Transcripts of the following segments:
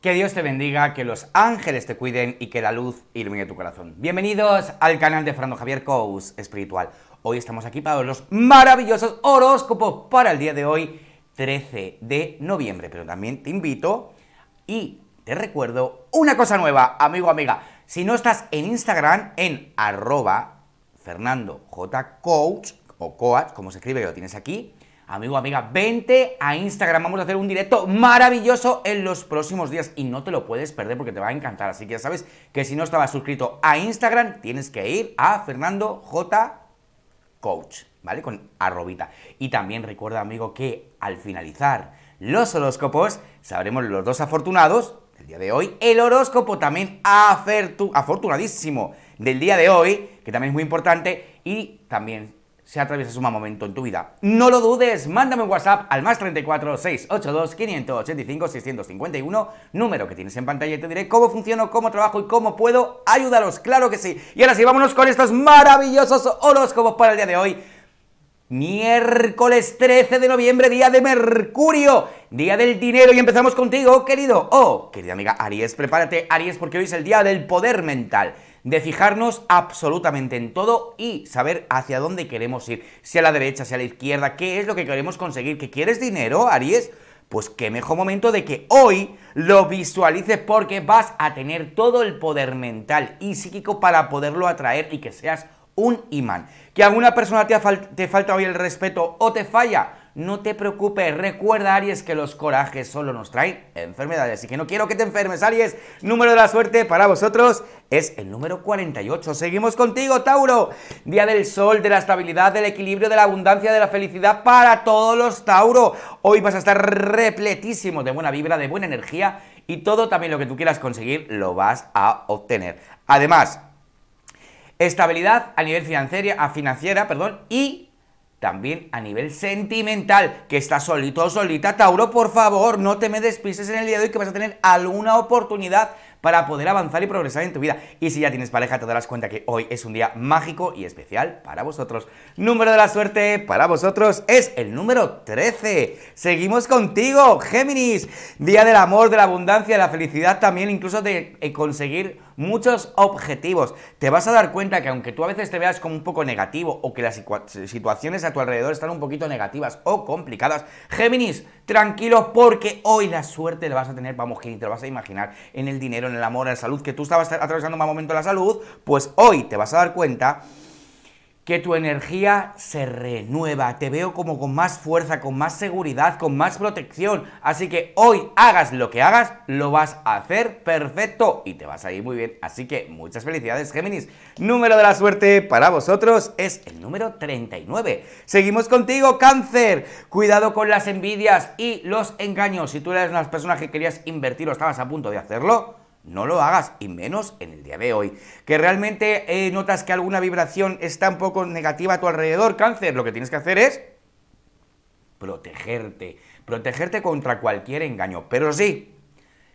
Que Dios te bendiga, que los ángeles te cuiden y que la luz ilumine tu corazón. Bienvenidos al canal de Fernando Javier Coach Espiritual. Hoy estamos aquí para los maravillosos horóscopos para el día de hoy, 13 de noviembre. Pero también te invito y te recuerdo una cosa nueva, amigo, amiga. Si no estás en Instagram, en arroba Fernando J. o Coach, como se escribe, lo tienes aquí, Amigo, amiga, vente a Instagram, vamos a hacer un directo maravilloso en los próximos días y no te lo puedes perder porque te va a encantar. Así que ya sabes que si no estabas suscrito a Instagram, tienes que ir a Fernando J. Coach, ¿vale? Con arrobita. Y también recuerda, amigo, que al finalizar los horóscopos, sabremos los dos afortunados del día de hoy. El horóscopo también afortunadísimo del día de hoy, que también es muy importante. Y también si atraviesas un momento en tu vida. No lo dudes, mándame un WhatsApp al más 34 682 585 651, número que tienes en pantalla y te diré cómo funciono, cómo trabajo y cómo puedo ayudaros, claro que sí. Y ahora sí, vámonos con estos maravillosos horóscopos para el día de hoy. Miércoles 13 de noviembre, día de Mercurio, día del dinero y empezamos contigo, querido. Oh, querida amiga Aries, prepárate Aries porque hoy es el día del poder mental de fijarnos absolutamente en todo y saber hacia dónde queremos ir, si a la derecha, si a la izquierda, qué es lo que queremos conseguir, que quieres dinero, Aries, pues qué mejor momento de que hoy lo visualices porque vas a tener todo el poder mental y psíquico para poderlo atraer y que seas un imán. Que alguna persona te, te falta hoy el respeto o te falla, no te preocupes, recuerda Aries que los corajes solo nos traen enfermedades. Así que no quiero que te enfermes, Aries. Número de la suerte para vosotros es el número 48. Seguimos contigo, Tauro. Día del sol, de la estabilidad, del equilibrio, de la abundancia, de la felicidad para todos los Tauro. Hoy vas a estar repletísimo de buena vibra, de buena energía y todo también lo que tú quieras conseguir lo vas a obtener. Además, estabilidad a nivel financiera, a financiera perdón, y también a nivel sentimental, que está solito o solita, Tauro, por favor, no te me despises en el día de hoy que vas a tener alguna oportunidad para poder avanzar y progresar en tu vida. Y si ya tienes pareja, te darás cuenta que hoy es un día mágico y especial para vosotros. Número de la suerte para vosotros es el número 13. Seguimos contigo, Géminis. Día del amor, de la abundancia, de la felicidad también, incluso de eh, conseguir muchos objetivos. Te vas a dar cuenta que aunque tú a veces te veas como un poco negativo o que las situaciones a tu alrededor están un poquito negativas o complicadas, Géminis, tranquilo porque hoy la suerte la vas a tener, vamos, Géminis, te lo vas a imaginar en el dinero, en el amor, en la salud, que tú estabas atravesando un momento de la salud, pues hoy te vas a dar cuenta que tu energía se renueva, te veo como con más fuerza, con más seguridad, con más protección, así que hoy hagas lo que hagas, lo vas a hacer perfecto y te vas a ir muy bien, así que muchas felicidades Géminis. Número de la suerte para vosotros es el número 39. Seguimos contigo cáncer, cuidado con las envidias y los engaños, si tú eres una persona que querías invertir o estabas a punto de hacerlo, no lo hagas, y menos en el día de hoy. Que realmente eh, notas que alguna vibración está un poco negativa a tu alrededor, cáncer, lo que tienes que hacer es protegerte. Protegerte contra cualquier engaño. Pero sí,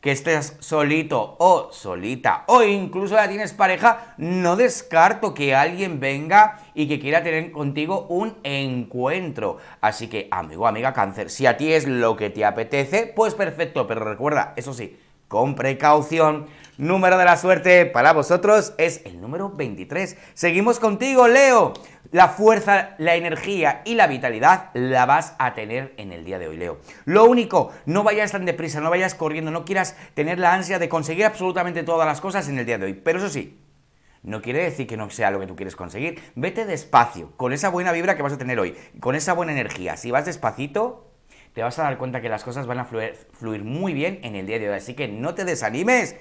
que estés solito o solita o incluso ya tienes pareja, no descarto que alguien venga y que quiera tener contigo un encuentro. Así que, amigo, amiga cáncer, si a ti es lo que te apetece, pues perfecto, pero recuerda, eso sí, con precaución. Número de la suerte para vosotros es el número 23. Seguimos contigo, Leo. La fuerza, la energía y la vitalidad la vas a tener en el día de hoy, Leo. Lo único, no vayas tan deprisa, no vayas corriendo, no quieras tener la ansia de conseguir absolutamente todas las cosas en el día de hoy. Pero eso sí, no quiere decir que no sea lo que tú quieres conseguir. Vete despacio, con esa buena vibra que vas a tener hoy, con esa buena energía. Si vas despacito, te vas a dar cuenta que las cosas van a fluir, muy bien en el día de hoy. Así que no te desanimes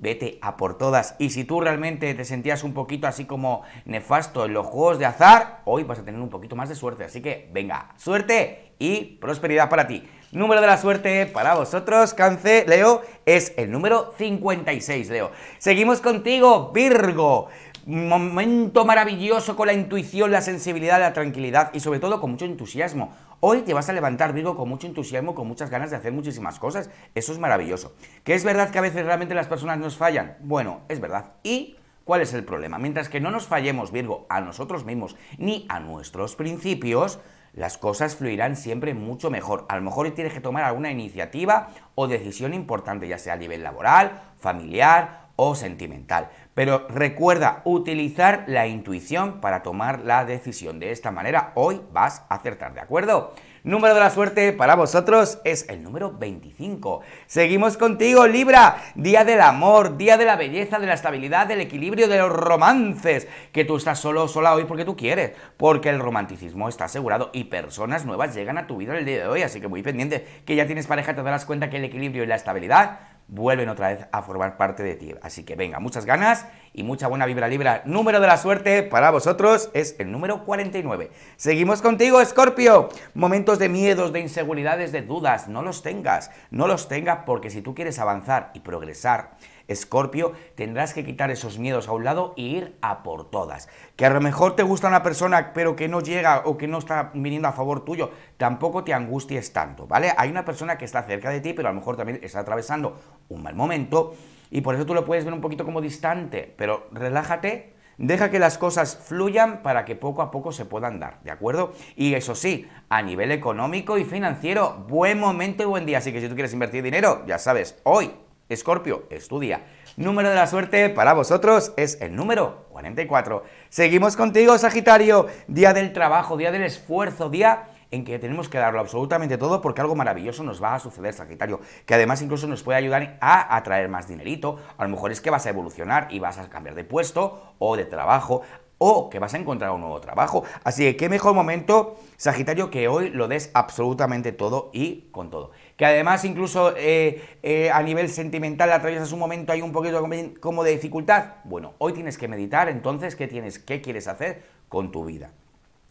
vete a por todas. Y si tú realmente te sentías un poquito así como nefasto en los juegos de azar, hoy vas a tener un poquito más de suerte. Así que venga, suerte y prosperidad para ti. Número de la suerte para vosotros, Cance, Leo, es el número 56, Leo. Seguimos contigo, Virgo momento maravilloso con la intuición, la sensibilidad, la tranquilidad y sobre todo con mucho entusiasmo. Hoy te vas a levantar, Virgo, con mucho entusiasmo, con muchas ganas de hacer muchísimas cosas. Eso es maravilloso. ¿Que es verdad que a veces realmente las personas nos fallan? Bueno, es verdad. Y ¿Cuál es el problema? Mientras que no nos fallemos, Virgo, a nosotros mismos ni a nuestros principios, las cosas fluirán siempre mucho mejor. A lo mejor tienes que tomar alguna iniciativa o decisión importante, ya sea a nivel laboral, familiar o sentimental. Pero recuerda utilizar la intuición para tomar la decisión. De esta manera hoy vas a acertar, ¿de acuerdo? Número de la suerte para vosotros es el número 25. Seguimos contigo, Libra. Día del amor, día de la belleza, de la estabilidad, del equilibrio, de los romances. Que tú estás solo o sola hoy porque tú quieres, porque el romanticismo está asegurado y personas nuevas llegan a tu vida el día de hoy. Así que muy pendiente, que ya tienes pareja, te darás cuenta que el equilibrio y la estabilidad vuelven otra vez a formar parte de ti. Así que venga, muchas ganas y mucha buena vibra libra. Número de la suerte para vosotros es el número 49. Seguimos contigo, Escorpio. Momentos de miedos, de inseguridades, de dudas, no los tengas. No los tengas porque si tú quieres avanzar y progresar, Escorpio, tendrás que quitar esos miedos a un lado e ir a por todas. Que a lo mejor te gusta una persona pero que no llega o que no está viniendo a favor tuyo, tampoco te angusties tanto, ¿vale? Hay una persona que está cerca de ti pero a lo mejor también está atravesando un mal momento y por eso tú lo puedes ver un poquito como distante, pero relájate, Deja que las cosas fluyan para que poco a poco se puedan dar, ¿de acuerdo? Y eso sí, a nivel económico y financiero, buen momento y buen día. Así que si tú quieres invertir dinero, ya sabes, hoy Escorpio, estudia. Número de la suerte para vosotros es el número 44. Seguimos contigo, Sagitario. Día del trabajo, día del esfuerzo, día en que tenemos que darlo absolutamente todo porque algo maravilloso nos va a suceder, Sagitario, que además incluso nos puede ayudar a atraer más dinerito, a lo mejor es que vas a evolucionar y vas a cambiar de puesto o de trabajo, o que vas a encontrar un nuevo trabajo. Así que qué mejor momento, Sagitario, que hoy lo des absolutamente todo y con todo. Que además incluso eh, eh, a nivel sentimental atraviesas un momento ahí un poquito como de dificultad. Bueno, hoy tienes que meditar entonces qué tienes, qué quieres hacer con tu vida.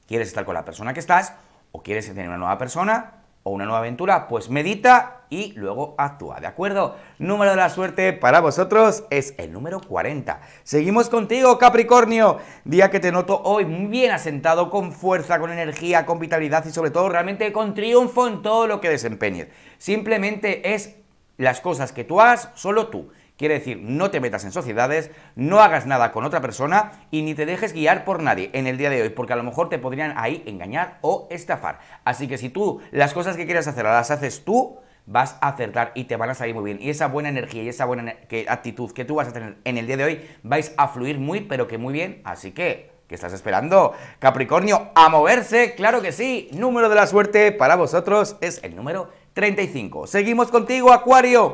¿Quieres estar con la persona que estás o quieres tener una nueva persona? o una nueva aventura, pues medita y luego actúa, ¿de acuerdo? Número de la suerte para vosotros es el número 40. Seguimos contigo, Capricornio. Día que te noto hoy muy bien asentado, con fuerza, con energía, con vitalidad y sobre todo realmente con triunfo en todo lo que desempeñes. Simplemente es las cosas que tú haces, solo tú. Quiere decir, no te metas en sociedades, no hagas nada con otra persona y ni te dejes guiar por nadie en el día de hoy, porque a lo mejor te podrían ahí engañar o estafar. Así que si tú las cosas que quieras hacer las haces tú, vas a acertar y te van a salir muy bien. Y esa buena energía y esa buena actitud que tú vas a tener en el día de hoy, vais a fluir muy, pero que muy bien. Así que, ¿qué estás esperando? Capricornio, a moverse, claro que sí. Número de la suerte para vosotros es el número 35. Seguimos contigo, Acuario.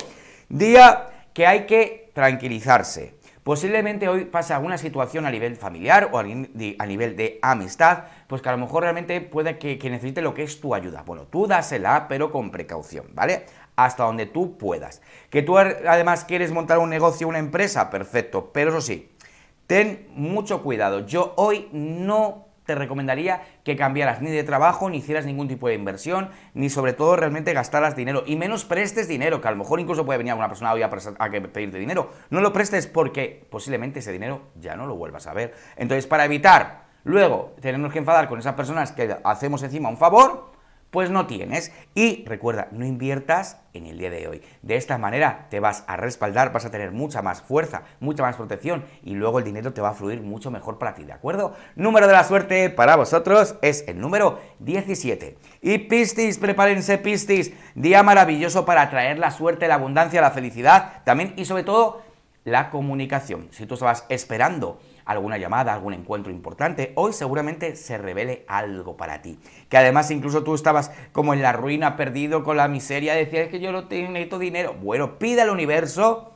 Día que hay que tranquilizarse. Posiblemente hoy pasa alguna situación a nivel familiar o a nivel de amistad, pues que a lo mejor realmente puede que, que necesite lo que es tu ayuda. Bueno, tú dásela, pero con precaución, ¿vale? Hasta donde tú puedas. Que tú además quieres montar un negocio, una empresa, perfecto, pero eso sí, ten mucho cuidado. Yo hoy no te recomendaría que cambiaras ni de trabajo, ni hicieras ningún tipo de inversión, ni sobre todo realmente gastaras dinero. Y menos prestes dinero, que a lo mejor incluso puede venir alguna persona hoy a, pedirte dinero. No lo prestes porque posiblemente ese dinero ya no lo vuelvas a ver. Entonces, para evitar luego tenemos que enfadar con esas personas que hacemos encima un favor, pues no tienes. Y recuerda, no inviertas en el día de hoy. De esta manera te vas a respaldar, vas a tener mucha más fuerza, mucha más protección y luego el dinero te va a fluir mucho mejor para ti, ¿de acuerdo? Número de la suerte para vosotros es el número 17. Y Pistis, prepárense Pistis, día maravilloso para atraer la suerte, la abundancia, la felicidad también y sobre todo la comunicación. Si tú estabas esperando alguna llamada, algún encuentro importante, hoy seguramente se revele algo para ti. Que además incluso tú estabas como en la ruina, perdido con la miseria, decías que yo no necesito dinero. Bueno, pide al universo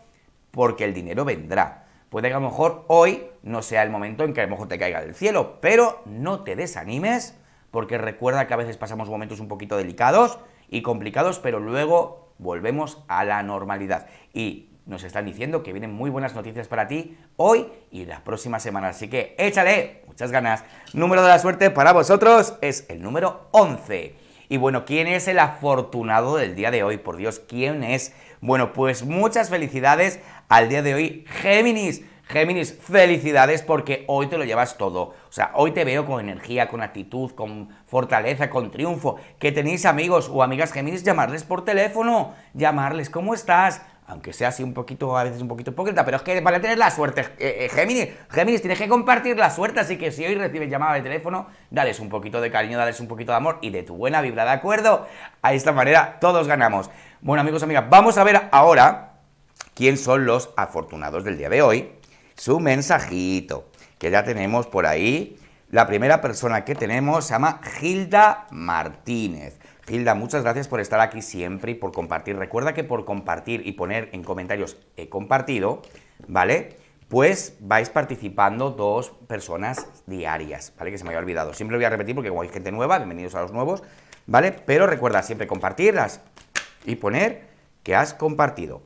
porque el dinero vendrá. Puede que a lo mejor hoy no sea el momento en que a lo mejor te caiga del cielo, pero no te desanimes porque recuerda que a veces pasamos momentos un poquito delicados y complicados, pero luego volvemos a la normalidad. Y nos están diciendo que vienen muy buenas noticias para ti hoy y la próxima semana. Así que échale muchas ganas. Número de la suerte para vosotros es el número 11. Y bueno, ¿quién es el afortunado del día de hoy? Por Dios, ¿quién es? Bueno, pues muchas felicidades al día de hoy, Géminis. Géminis, felicidades porque hoy te lo llevas todo. O sea, hoy te veo con energía, con actitud, con fortaleza, con triunfo. Que tenéis amigos o amigas Géminis, llamarles por teléfono, llamarles, ¿cómo estás? aunque sea así un poquito, a veces un poquito poquita, pero es que vale tener la suerte, eh, eh, eh, Géminis, Géminis, tienes que compartir la suerte, así que si hoy recibes llamada de teléfono, dales un poquito de cariño, dales un poquito de amor y de tu buena vibra, ¿de acuerdo? A esta manera todos ganamos. Bueno, amigos, amigas, vamos a ver ahora quién son los afortunados del día de hoy. Su mensajito, que ya tenemos por ahí. La primera persona que tenemos se llama Gilda Martínez. Hilda, muchas gracias por estar aquí siempre y por compartir. Recuerda que por compartir y poner en comentarios he compartido, ¿vale? Pues vais participando dos personas diarias, ¿vale? Que se me había olvidado. Siempre lo voy a repetir porque como hay gente nueva, bienvenidos a los nuevos, ¿vale? Pero recuerda siempre compartirlas y poner que has compartido.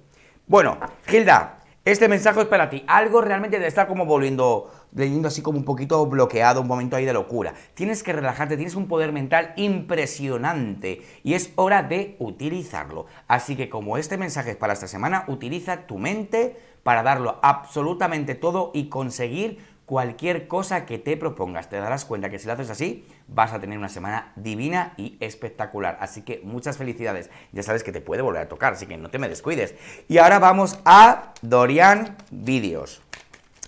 Bueno, Hilda, este mensaje es para ti. Algo realmente te está como volviendo, leyendo así como un poquito bloqueado, un momento ahí de locura. Tienes que relajarte, tienes un poder mental impresionante y es hora de utilizarlo. Así que como este mensaje es para esta semana, utiliza tu mente para darlo absolutamente todo y conseguir cualquier cosa que te propongas. Te darás cuenta que si lo haces así, vas a tener una semana divina y espectacular. Así que muchas felicidades. Ya sabes que te puede volver a tocar, así que no te me descuides. Y ahora vamos a Dorian Videos.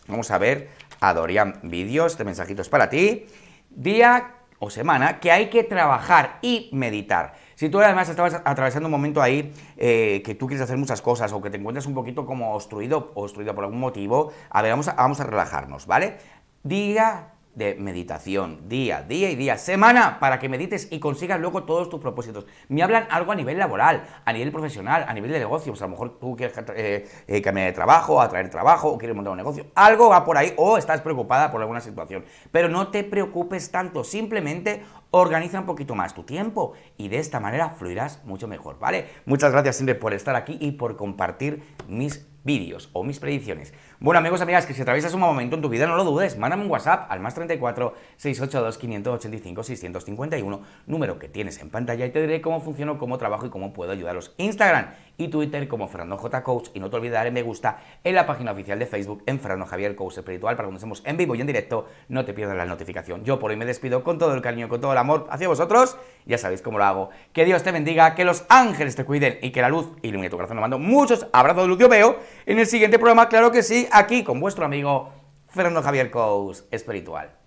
Vamos a ver a Dorian Videos. Este mensajito es para ti. Día o semana que hay que trabajar y meditar. Si tú además estabas atravesando un momento ahí eh, que tú quieres hacer muchas cosas o que te encuentras un poquito como obstruido o obstruida por algún motivo, a ver, vamos a, vamos a relajarnos, ¿vale? Diga de meditación, día, día y día, semana, para que medites y consigas luego todos tus propósitos. Me hablan algo a nivel laboral, a nivel profesional, a nivel de negocios. Pues a lo mejor tú quieres eh, eh, cambiar de trabajo, atraer trabajo, o quieres montar un negocio. Algo va por ahí o estás preocupada por alguna situación. Pero no te preocupes tanto, simplemente organiza un poquito más tu tiempo y de esta manera fluirás mucho mejor, ¿vale? Muchas gracias siempre por estar aquí y por compartir mis vídeos o mis predicciones. Bueno, amigos, amigas, que si atraviesas un momento en tu vida, no lo dudes, mándame un WhatsApp al más 34 682 585 651, número que tienes en pantalla, y te diré cómo funciono, cómo trabajo y cómo puedo ayudaros. Instagram y Twitter como Fernando J. Coach, y no te olvides de darle me gusta en la página oficial de Facebook en Fernando Javier Coach Espiritual, para cuando estemos en vivo y en directo, no te pierdas la notificación. Yo por hoy me despido con todo el cariño, con todo el amor hacia vosotros, ya sabéis cómo lo hago. Que Dios te bendiga, que los ángeles te cuiden y que la luz ilumine tu corazón. Os mando muchos abrazos de luz, yo veo en el siguiente programa, claro que sí, aquí con vuestro amigo Fernando Javier Cous, espiritual.